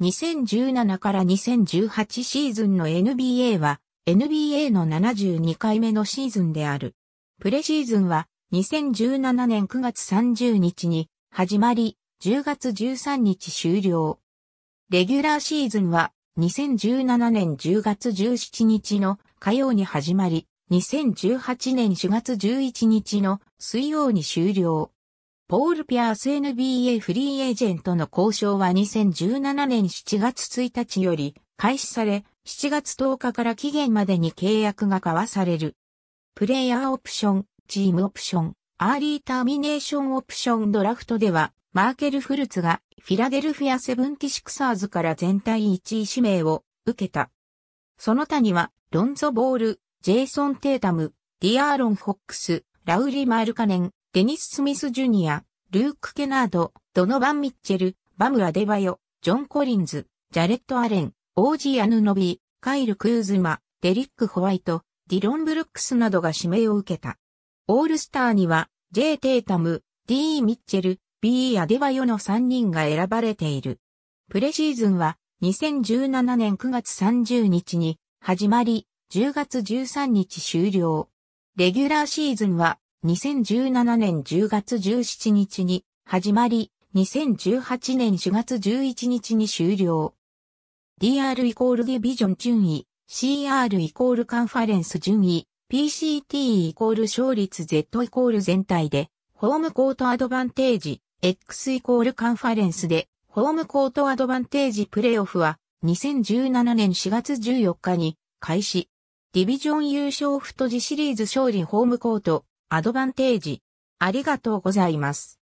2017から2018シーズンの NBA は NBA の72回目のシーズンである。プレシーズンは2017年9月30日に始まり10月13日終了。レギュラーシーズンは2017年10月17日の火曜に始まり2018年4月11日の水曜に終了。ポール・ピアース NBA フリーエージェントの交渉は2017年7月1日より開始され、7月10日から期限までに契約が交わされる。プレイヤーオプション、チームオプション、アーリーターミネーションオプションドラフトでは、マーケル・フルツがフィラデルフィア・セブンティシクサーズから全体1位指名を受けた。その他には、ロンゾ・ボール、ジェイソン・テータム、ディアーロン・フォックス、ラウリ・マールカネン、デニス・スミス・ジュニア、ルーク・ケナード、ドノバン・ミッチェル、バム・アデバヨ、ジョン・コリンズ、ジャレット・アレン、オージー・アヌノビー、カイル・クーズマ、デリック・ホワイト、ディロン・ブルックスなどが指名を受けた。オールスターには、J・ テータム、D・ ミッチェル、B・ アデバヨの3人が選ばれている。プレシーズンは、2017年9月30日に始まり、10月13日終了。レギュラーシーズンは2017年10月17日に始まり、2018年4月11日に終了。DR イコールディビジョン順位、CR イコールカンファレンス順位、PCT イコール勝率 Z イコール全体で、ホームコートアドバンテージ、X イコールカンファレンスで、ホームコートアドバンテージプレイオフは、2017年4月14日に開始。ディビジョン優勝太字シリーズ勝利ホームコート、アドバンテージ。ありがとうございます。